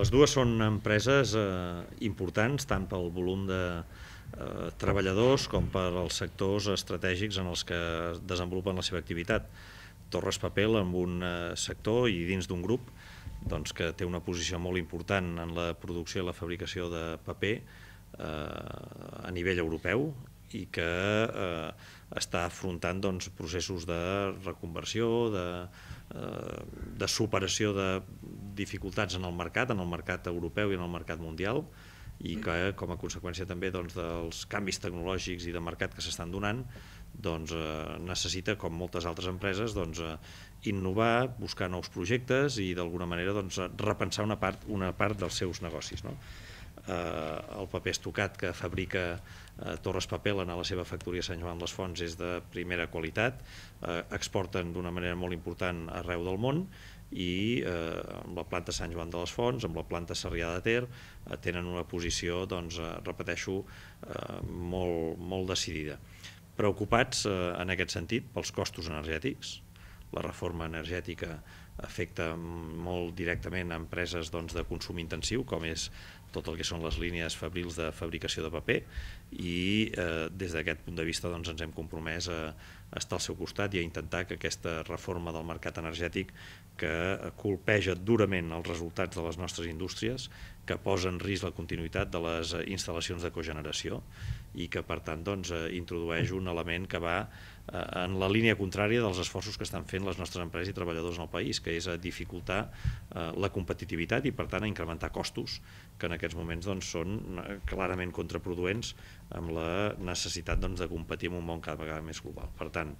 Les dues són empreses eh, importants, tant pel volum de eh, treballadors com per als sectors estratègics en els que desenvolupen la seva activitat. Torres Papel amb un eh, sector i dins d'un grup doncs, que té una posició molt important en la producció i la fabricació de paper eh, a nivell europeu i que eh, està afrontant doncs, processos de reconversió, de, eh, de superació de dificultats en el mercat, en el mercat europeu i en el mercat mundial, i mm. que com a conseqüència també doncs, dels canvis tecnològics i de mercat que s'estan donant doncs, eh, necessita, com moltes altres empreses, doncs, eh, innovar, buscar nous projectes i d'alguna manera doncs, repensar una part, una part dels seus negocis. No? eh, el paper estocat que fabrica eh, Torres Papel en la seva factoria Sant Joan les Fonts és de primera qualitat, eh, exporten d'una manera molt important arreu del món i eh, amb la planta Sant Joan de les Fonts, amb la planta Sarrià de Ter, eh, tenen una posició, doncs, eh, repeteixo, eh, molt, molt decidida. Preocupats eh, en aquest sentit pels costos energètics, la reforma energètica afecta molt directament a empreses doncs, de consum intensiu, com és tot el que són les línies fabrils de fabricació de paper i eh, des d'aquest punt de vista doncs, ens hem compromès a, a estar al seu costat i a intentar que aquesta reforma del mercat energètic que colpeja durament els resultats de les nostres indústries, que posa en risc la continuïtat de les eh, instal·lacions de cogeneració i que per tant doncs, eh, introdueix un element que va eh, en la línia contrària dels esforços que estan fent les nostres empreses i treballadors en el país, que és a dificultar la competitivitat i per tant a incrementar costos que en aquest aquests moments doncs, són eh, clarament contraproduents amb la necessitat doncs, de competir en un món cada vegada més global. Per tant,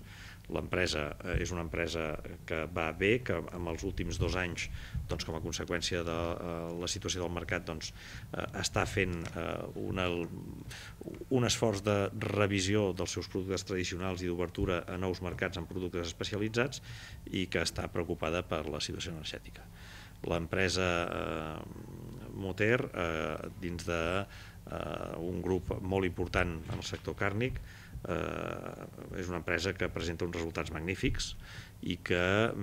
l'empresa eh, és una empresa que va bé, que en els últims dos anys, doncs, com a conseqüència de eh, la situació del mercat, doncs, està fent una, un esforç de revisió dels seus productes tradicionals i d'obertura a nous mercats en productes especialitzats i que està preocupada per la situació energètica l'empresa eh, Moter eh, dins de eh, un grup molt important en el sector càrnic eh, és una empresa que presenta uns resultats magnífics i que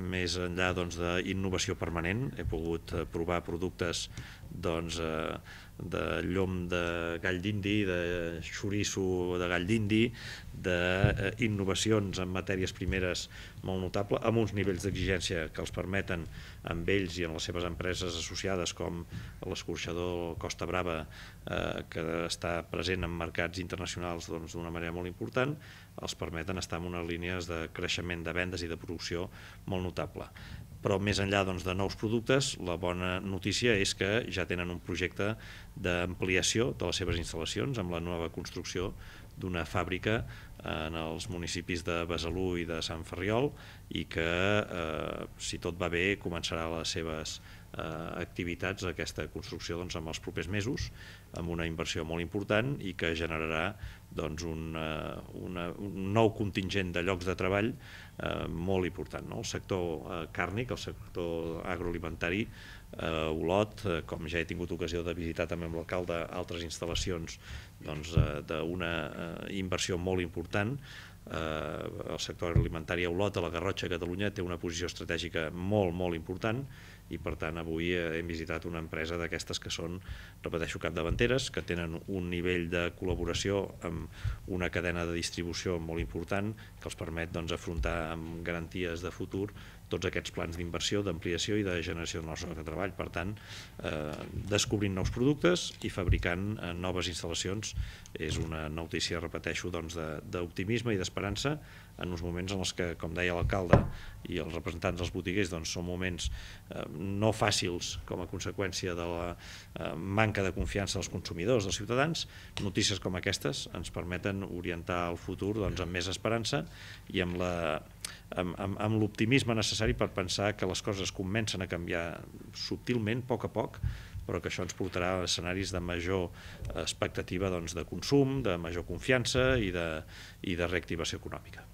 més enllà doncs, d'innovació doncs, permanent he pogut eh, provar productes doncs, eh, de llom de gall d'indi, de xoriço de gall d'indi, d'innovacions eh, en matèries primeres molt notable, amb uns nivells d'exigència que els permeten amb ells i en les seves empreses associades com l'escorxador Costa Brava, eh, que està present en mercats internacionals doncs, d'una doncs, manera molt important, els permeten estar en unes línies de creixement de vendes i de producció molt notable. Però més enllà doncs, de nous productes, la bona notícia és que ja tenen un projecte d'ampliació de les seves instal·lacions amb la nova construcció d'una fàbrica en els municipis de Besalú i de Sant Ferriol i que, eh, si tot va bé, començarà les seves eh, activitats, aquesta construcció doncs, en els propers mesos, amb una inversió molt important i que generarà doncs, un, eh, una, un nou contingent de llocs de treball eh, molt important. No? El sector eh, càrnic, el sector agroalimentari, eh, Olot, eh, com ja he tingut ocasió de visitar també amb l'alcalde altres instal·lacions doncs, eh, d'una doncs, eh, inversió molt important Then. eh, el sector alimentari a Olot, a la Garrotxa, a Catalunya, té una posició estratègica molt, molt important i per tant avui eh, hem visitat una empresa d'aquestes que són, repeteixo, capdavanteres, que tenen un nivell de col·laboració amb una cadena de distribució molt important que els permet doncs, afrontar amb garanties de futur tots aquests plans d'inversió, d'ampliació i de generació de nous llocs de treball. Per tant, eh, descobrint nous productes i fabricant eh, noves instal·lacions és una notícia, repeteixo, doncs, d'optimisme doncs, i d'esperança esperança en uns moments en els que, com deia l'alcalde i els representants dels botiguers, doncs són moments eh, no fàcils com a conseqüència de la eh, manca de confiança dels consumidors, dels ciutadans, notícies com aquestes ens permeten orientar el futur doncs, amb més esperança i amb la amb, amb, amb l'optimisme necessari per pensar que les coses comencen a canviar subtilment, a poc a poc, però que això ens portarà a escenaris de major expectativa doncs, de consum, de major confiança i de, i de reactivació econòmica.